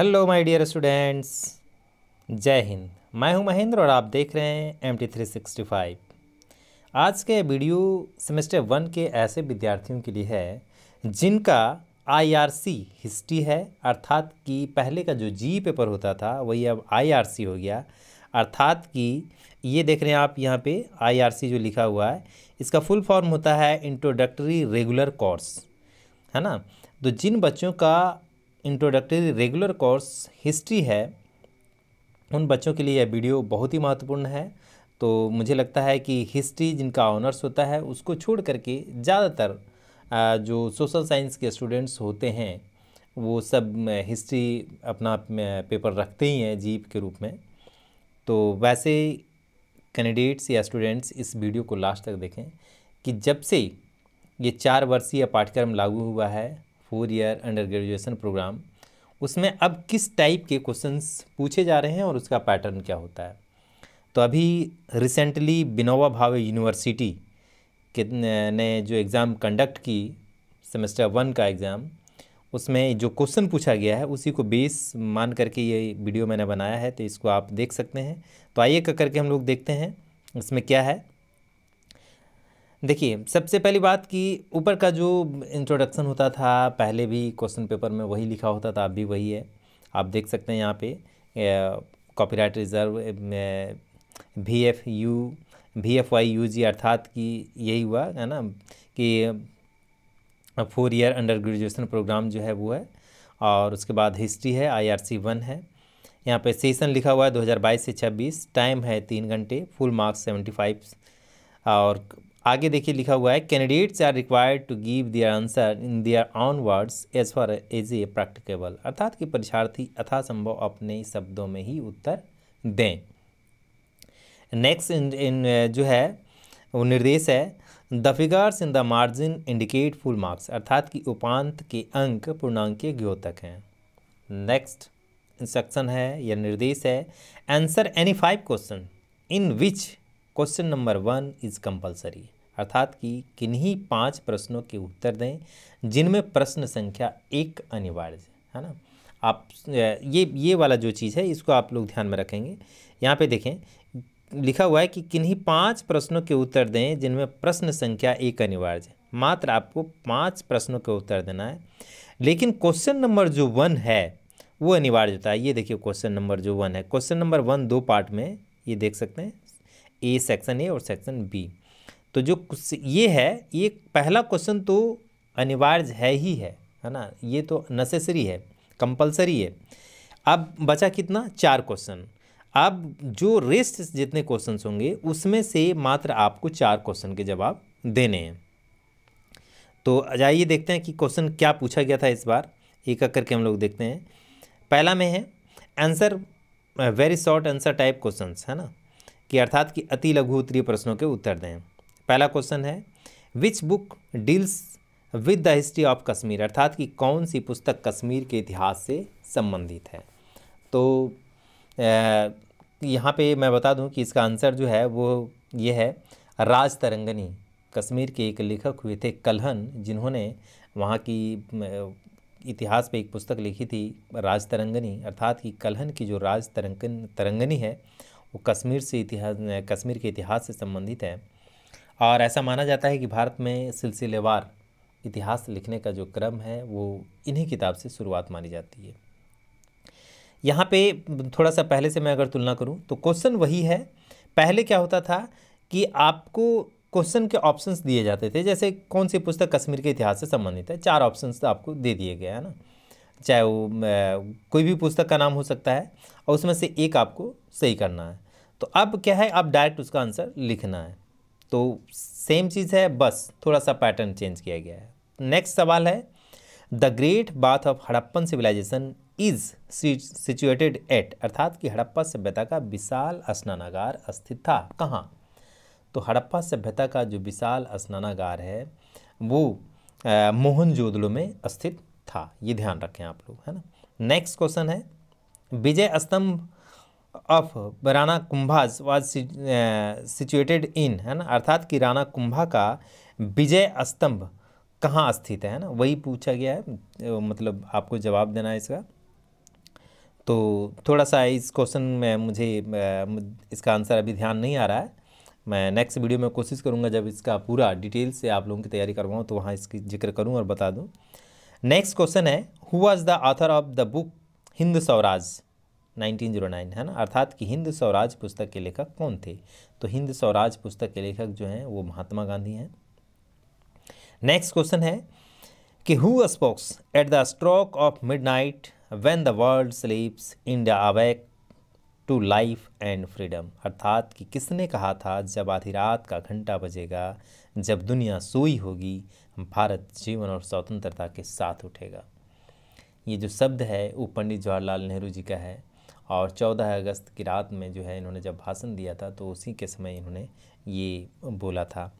hello my dear students जय हिंद मैं हूं महेंद्र और आप देख रहे हैं M T three sixty five आज के वीडियो सेमेस्टर वन के ऐसे विद्यार्थियों के लिए है जिनका आईआरसी हिस्ट्री है अर्थात कि पहले का जो जी पेपर होता था वही अब आईआरसी हो गया अर्थात कि ये देख रहे हैं आप यहाँ पे आईआरसी जो लिखा हुआ है इसका फुल फॉर्म होता है इंट्रोडक्टरी रेगुलर कोर्स है ना तो जिन बच्चों का इंट्रोडक्टरी रेगुलर कोर्स हिस्ट्री है उन बच्चों के लिए यह वीडियो बहुत ही महत्वपूर्ण है तो मुझे लगता है कि हिस्ट्री जिनका ऑनर्स होता है उसको छोड़ करके ज़्यादातर जो सोशल साइंस के स्टूडेंट्स होते हैं वो सब हिस्ट्री अपना पेपर रखते ही हैं जीप के रूप में तो वैसे कैंडिडेट्स या स्टूडेंट्स इस वीडियो को लास्ट तक देखें कि जब से ये चार वर्षीय पाठ्यक्रम लागू हुआ है four year under graduation programme उसमें अब किस टाइप के क्वेश्चंस पूछे जा रहे हैं और उसका पैटर्न क्या होता है तो अभी रिसेंटली बिनोवा भावे यूनिवर्सिटी के ने जो एग्ज़ाम कंडक्ट की सेमेस्टर वन का एग्ज़ाम उसमें जो क्वेश्चन पूछा गया है उसी को बेस मान करके ये वीडियो मैंने बनाया है तो इसको आप देख सकते हैं तो आइए करके हम लोग देखते हैं इसमें क्या है देखिए सबसे पहली बात कि ऊपर का जो इंट्रोडक्शन होता था पहले भी क्वेश्चन पेपर में वही लिखा होता था अब भी वही है आप देख सकते हैं यहाँ पे कॉपीराइट रिज़र्व भी एफ यू भी एफ वाई यू जी अर्थात कि यही हुआ है ना कि four year under graduation programme जो है वो है और उसके बाद हिस्ट्री है आई आर सी वन है यहाँ पे सेशन लिखा हुआ है 2022 से 26 टाइम है तीन घंटे फुल मार्क्स 75 और आगे देखिए लिखा हुआ है candidates are required to give their answer in their own words as far as a practicable अर्थात कि परीक्षार्थी यथासंभव अपने शब्दों में ही उत्तर दें नेक्स्ट इन जो है वो निर्देश है the figures in the margin indicate full marks अर्थात कि उपांत के अंक पूर्णांकीय द्योतक हैं नेक्स्ट इंस्ट्रक्शन है या निर्देश है answer any five question in which question number one is compulsory अर्थात कि किन्हीं पांच प्रश्नों के उत्तर दें जिनमें प्रश्न संख्या एक अनिवार्य है ना आप ये ये वाला जो चीज़ है इसको आप लोग ध्यान में रखेंगे यहाँ पे देखें लिखा हुआ है कि किन्हीं पांच प्रश्नों के उत्तर दें जिनमें प्रश्न संख्या एक अनिवार्य है मात्र आपको पांच प्रश्नों के उत्तर देना है लेकिन क्वेश्चन नंबर जो वन है वो अनिवार्य होता है ये देखिए क्वेश्चन नंबर जो वन है क्वेश्चन नंबर वन दो पार्ट में ये देख सकते हैं ए सेक्शन ए और सेक्शन बी तो जो ये है ये पहला क्वेश्चन तो अनिवार्य है ही है है ना ये तो नेसेसरी है कंपलसरी है अब बचा कितना चार क्वेश्चन अब जो रेस्ट जितने क्वेश्चन होंगे उसमें से मात्र आपको चार क्वेश्चन के जवाब देने हैं तो जाइए देखते हैं कि क्वेश्चन क्या पूछा गया था इस बार एक एक करके हम लोग देखते हैं पहला में है answer very short answer type question है ना कि अर्थात कि अति लघु उत्तरीय प्रश्नों के उत्तर दें पहला क्वेश्चन है which book deals with the history of Kashmir अर्थात कि कौन सी पुस्तक कश्मीर के इतिहास से संबंधित है तो यहाँ पे मैं बता दूँ कि इसका आंसर जो है वो ये है राज तरंगनी कश्मीर के एक लेखक हुए थे कलहन जिन्होंने वहाँ की इतिहास पे एक पुस्तक लिखी थी राज तरंगनी अर्थात कि कलहन की जो राज तरंगन तरंगनी है वो कश्मीर से इतिहास कश्मीर के इतिहास से संबंधित है और ऐसा माना जाता है कि भारत में सिलसिलेवार इतिहास लिखने का जो क्रम है वो इन्हीं किताब से शुरुआत मानी जाती है यहाँ पे थोड़ा सा पहले से मैं अगर तुलना करूँ तो क्वेश्चन वही है पहले क्या होता था कि आपको क्वेश्चन के ऑप्शंस दिए जाते थे जैसे कौन सी पुस्तक कश्मीर के इतिहास से संबंधित है चार ऑप्शंस तो आपको दे दिए गए है ना चाहे वो कोई भी पुस्तक का नाम हो सकता है और उसमें से एक आपको सही करना है तो अब क्या है आप डायरेक्ट उसका आंसर लिखना है तो सेम चीज़ है बस थोड़ा सा पैटर्न चेंज किया गया है नेक्स्ट सवाल है the great bath of Harappan civilisation is situated at अर्थात कि हड़प्पा सभ्यता का विशाल स्नानागार स्थित था कहाँ तो हड़प्पा सभ्यता का जो विशाल स्नानागार है वो मोहन में स्थित था ये ध्यान रखें आप लोग है ना नेक्स्ट क्वेश्चन है विजय स्तंभ ऑफ बराना कुंभाज वाज सिचुएटेड इन है ना अर्थात कि राना कुंभा का विजय स्तंभ कहाँ स्थित है ना वही पूछा गया है मतलब आपको जवाब देना है इसका तो थोड़ा सा इस क्वेश्चन में मुझे इसका आंसर अभी ध्यान नहीं आ रहा है मैं नेक्स्ट वीडियो में कोशिश करूँगा जब इसका पूरा डिटेल से आप लोगों की तैयारी करवाऊँ तो वहाँ इसकी जिक्र करूँ और बता दूँ नेक्स्ट क्वेश्चन है who was the author of the book Hind Swaraj 1909 है ना अर्थात कि हिंद स्वराज पुस्तक के लेखक कौन थे तो हिंद स्वराज पुस्तक के लेखक जो हैं वो महात्मा गांधी हैं नेक्स्ट क्वेश्चन है कि who spoke at the stroke of midnight when the world sleeps India awake to life and freedom अर्थात कि किसने कहा था जब आधी रात का घंटा बजेगा जब दुनिया सोई होगी भारत जीवन और स्वतंत्रता के साथ उठेगा ये जो शब्द है वो पंडित जवाहरलाल नेहरू जी का है और 14 अगस्त की रात में जो है इन्होंने जब भाषण दिया था तो उसी के समय इन्होंने ये बोला था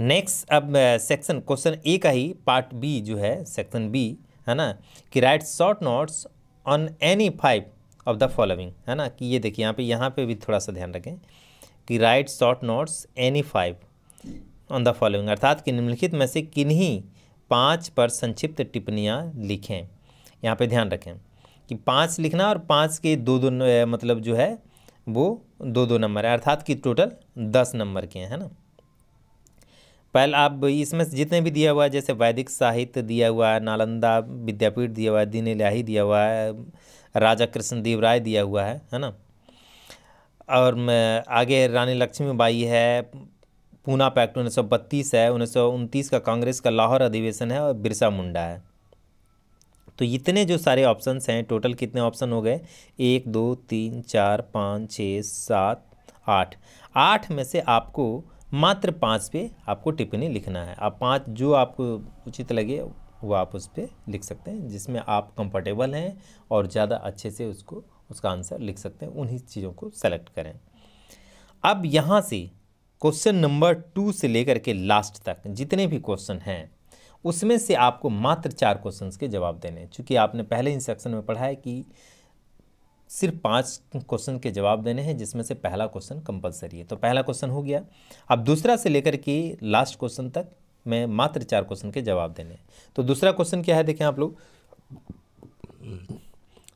नेक्स्ट अब सेक्शन क्वेश्चन ए का ही पार्ट बी जो है सेक्शन बी है ना कि write short notes on any five of the following है ना कि ये देखिए यहाँ पे यहाँ पे भी थोड़ा सा ध्यान रखें कि write short notes any five on the following अर्थात कि निम्नलिखित में से किन्हीं पाँच पर संक्षिप्त टिप्पणियाँ लिखें यहाँ पे ध्यान रखें कि पाँच लिखना और पाँच के दो दो मतलब जो है वो दो दो नंबर है अर्थात कि टोटल दस नंबर के हैं ना पहले आप इसमें जितने भी दिया हुआ है जैसे वैदिक साहित्य दिया हुआ है नालंदा विद्यापीठ दिया हुआ है दीन इलाही दिया हुआ है राजा कृष्णदेव राय दिया हुआ है है ना और आगे रानी लक्ष्मीबाई है पूना पैक्ट उन्नीस है उन्नीस का कांग्रेस का लाहौर अधिवेशन है और बिरसा मुंडा है तो इतने जो सारे ऑप्शन हैं टोटल कितने ऑप्शन हो गए एक दो तीन चार पाँच छः सात आठ आठ में से आपको मात्र पाँच पे आपको टिप्पणी लिखना है आप पाँच जो आपको उचित लगे वो आप उस पर लिख सकते हैं जिसमें आप कंफर्टेबल हैं और ज़्यादा अच्छे से उसको उसका आंसर लिख सकते हैं उन्हीं चीज़ों को सेलेक्ट करें अब यहाँ से क्वेश्चन नंबर टू से लेकर के लास्ट तक जितने भी क्वेश्चन हैं उसमें से आपको मात्र चार क्वेश्चन के जवाब देने हैं चूँकि आपने पहले इंस्ट्रक्शन में पढ़ा है कि सिर्फ पांच क्वेश्चन के जवाब देने हैं जिसमें से पहला क्वेश्चन कंपलसरी है तो पहला क्वेश्चन हो गया अब दूसरा से लेकर के लास्ट क्वेश्चन तक में मात्र चार क्वेश्चन के जवाब देने हैं तो दूसरा क्वेश्चन क्या है देखें आप लोग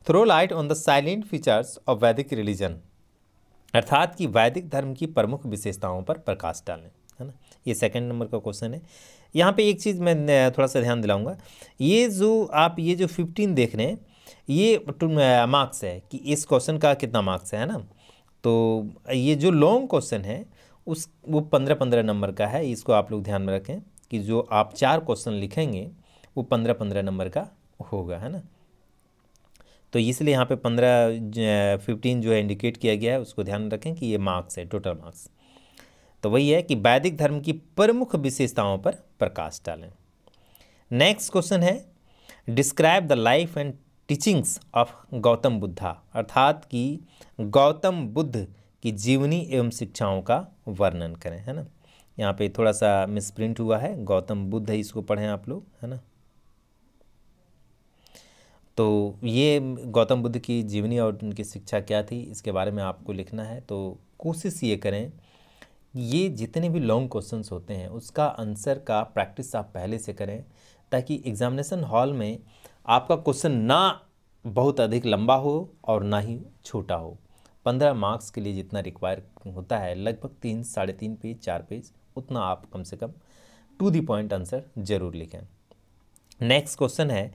throw light on the salient features of Vedic religion अर्थात कि वैदिक धर्म की प्रमुख विशेषताओं पर प्रकाश डालें है ना ये सेकंड नंबर का क्वेश्चन है यहाँ पे एक चीज़ मैं थोड़ा सा ध्यान दिलाऊंगा ये जो आप ये जो फिफ्टीन देख रहे हैं ये मार्क्स है कि इस क्वेश्चन का कितना मार्क्स है ना तो ये जो लॉन्ग क्वेश्चन है उस वो पंद्रह पंद्रह नंबर का है इसको आप लोग ध्यान में रखें कि जो आप चार क्वेश्चन लिखेंगे वो पंद्रह पंद्रह नंबर का होगा है ना तो इसलिए यहाँ पे पंद्रह फिफ्टीन जो है इंडिकेट किया गया है उसको ध्यान रखें कि ये मार्क्स है टोटल मार्क्स तो वही है कि वैदिक धर्म की प्रमुख विशेषताओं पर प्रकाश डालें नेक्स्ट क्वेश्चन है describe the life and teachings of Gautam Buddha अर्थात कि गौतम बुद्ध की जीवनी एवं शिक्षाओं का वर्णन करें है ना यहाँ पे थोड़ा सा मिसप्रिंट हुआ है गौतम बुद्ध है इसको पढ़ें आप लोग है ना तो ये गौतम बुद्ध की जीवनी और उनकी शिक्षा क्या थी इसके बारे में आपको लिखना है तो कोशिश ये करें ये जितने भी लॉन्ग क्वेश्चंस होते हैं उसका आंसर का प्रैक्टिस आप पहले से करें ताकि एग्जामिनेशन हॉल में आपका क्वेश्चन ना बहुत अधिक लंबा हो और ना ही छोटा हो पंद्रह मार्क्स के लिए जितना रिक्वायर होता है लगभग तीन साढ़े तीन पेज चार पेज उतना आप कम से कम टू दी पॉइंट आंसर जरूर लिखें नेक्स्ट क्वेश्चन है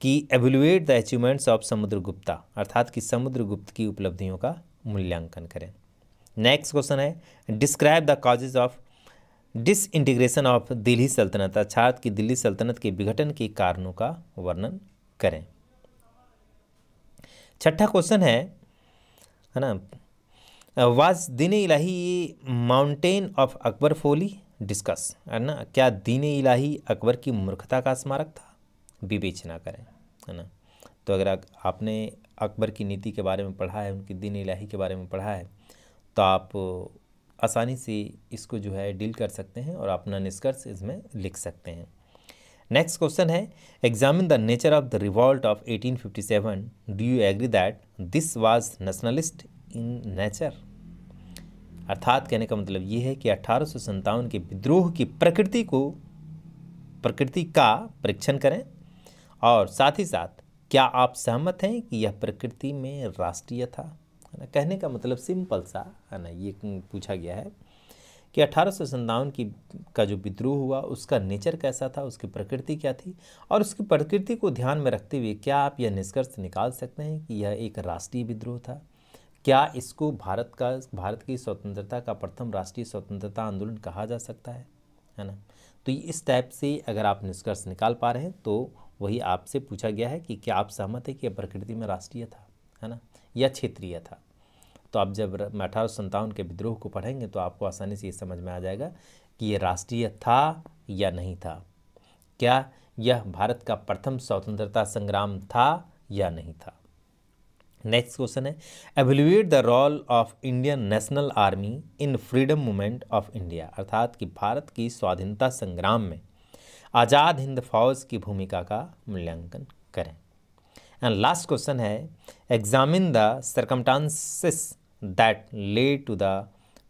कि evaluate the achievements of Gupta अर्थात कि गुप्त की उपलब्धियों का मूल्यांकन करें नेक्स्ट क्वेश्चन है describe the causes of disintegration of Delhi Sultanate अर्थात कि दिल्ली सल्तनत के विघटन के कारणों का वर्णन करें छठा क्वेश्चन है है ना was Din Ilahi monument of Akbar folly discuss है ना क्या दीन इलाही अकबर की मूर्खता का स्मारक था विवेचना करें है ना तो अगर आपने अकबर की नीति के बारे में पढ़ा है उनकी दीन इलाही के बारे में पढ़ा है तो आप आसानी से इसको जो है डील कर सकते हैं और अपना निष्कर्ष इसमें लिख सकते हैं नेक्स्ट क्वेश्चन है examine the nature of the revolt of 1857 do you agree that this was nationalist in nature अर्थात कहने का मतलब ये है कि अट्ठारह के विद्रोह की प्रकृति को प्रकृति का परीक्षण करें और साथ ही साथ क्या आप सहमत हैं कि यह प्रकृति में राष्ट्रीय था है ना कहने का मतलब सिंपल सा है ना ये पूछा गया है कि अठारह की का जो विद्रोह हुआ उसका नेचर कैसा था उसकी प्रकृति क्या थी और उसकी प्रकृति को ध्यान में रखते हुए क्या आप यह निष्कर्ष निकाल सकते हैं कि यह एक राष्ट्रीय विद्रोह था क्या इसको भारत का भारत की स्वतंत्रता का प्रथम राष्ट्रीय स्वतंत्रता आंदोलन कहा जा सकता है है ना तो इस टाइप से अगर आप निष्कर्ष निकाल पा रहे हैं तो वही आपसे पूछा गया है कि क्या आप सहमत है कि यह प्रकृति में राष्ट्रीय था है ना या क्षेत्रीय था तो आप जब अठारह सौ के विद्रोह को पढ़ेंगे तो आपको आसानी से ये समझ में आ जाएगा कि ये राष्ट्रीय था या नहीं था क्या यह भारत का प्रथम स्वतंत्रता संग्राम था या नहीं था नेक्स्ट क्वेश्चन है evaluate the role of Indian National Army in freedom movement of India अर्थात कि भारत की स्वाधीनता संग्राम में आज़ाद हिंद फौज की भूमिका का मूल्यांकन करें एंड लास्ट क्वेश्चन है examine the circumstances that led to the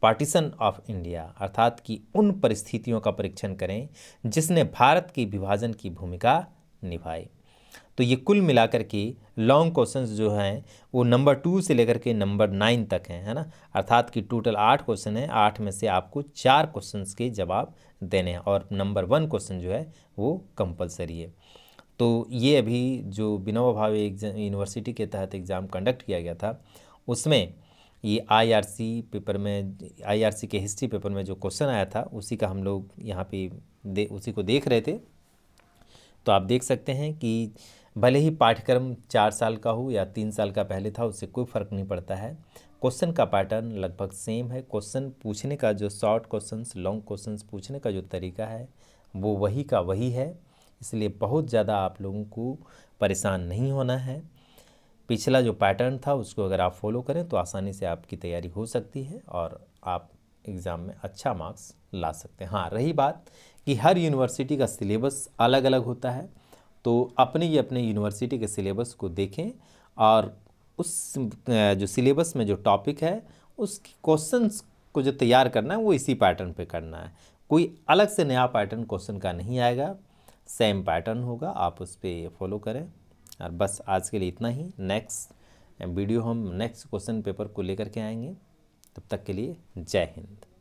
partition of India अर्थात कि उन परिस्थितियों का परीक्षण करें जिसने भारत के विभाजन की भूमिका निभाई तो ये कुल मिलाकर के लॉन्ग क्वेश्चंस जो हैं वो नंबर टू से लेकर के नंबर नाइन तक हैं है ना अर्थात कि टोटल आठ क्वेश्चन हैं आठ में से आपको चार क्वेश्चंस के जवाब देने हैं और नंबर वन क्वेश्चन जो है वो कंपलसरी है तो ये अभी जो बिनोबा भावे यूनिवर्सिटी के तहत एग्ज़ाम कंडक्ट किया गया था उसमें ये आईआरसी पेपर में आईआरसी के हिस्ट्री पेपर में जो क्वेश्चन आया था उसी का हम लोग यहाँ पे दे उसी को देख रहे थे तो आप देख सकते हैं कि भले ही पाठ्यक्रम चार साल का हो या तीन साल का पहले था उससे कोई फ़र्क नहीं पड़ता है क्वेश्चन का पैटर्न लगभग सेम है क्वेश्चन पूछने का जो शॉर्ट क्वेश्चंस लॉन्ग क्वेश्चंस पूछने का जो तरीका है वो वही का वही है इसलिए बहुत ज़्यादा आप लोगों को परेशान नहीं होना है पिछला जो पैटर्न था उसको अगर आप फॉलो करें तो आसानी से आपकी तैयारी हो सकती है और आप एग्ज़ाम में अच्छा मार्क्स ला सकते हैं हाँ रही बात कि हर यूनिवर्सिटी का सिलेबस अलग अलग होता है तो अपने ही अपने यूनिवर्सिटी के सिलेबस को देखें और उस जो सिलेबस में जो टॉपिक है उसकी क्वेश्चंस को जो तैयार करना है वो इसी पैटर्न पे करना है कोई अलग से नया पैटर्न क्वेश्चन का नहीं आएगा सेम पैटर्न होगा आप उस पर फॉलो करें और बस आज के लिए इतना ही नेक्स्ट वीडियो हम नेक्स्ट क्वेश्चन पेपर को लेकर के आएंगे तब तक के लिए जय हिंद